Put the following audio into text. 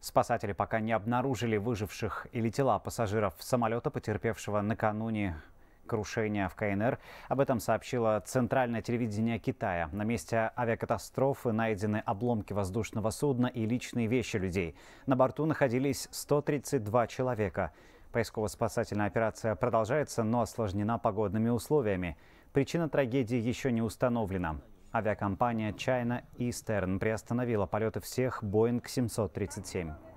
Спасатели пока не обнаружили выживших или тела пассажиров самолета, потерпевшего накануне крушения в КНР. Об этом сообщило Центральное телевидение Китая. На месте авиакатастрофы найдены обломки воздушного судна и личные вещи людей. На борту находились 132 человека. Поисково-спасательная операция продолжается, но осложнена погодными условиями. Причина трагедии еще не установлена. Авиакомпания China Eastern приостановила полеты всех Boeing 737.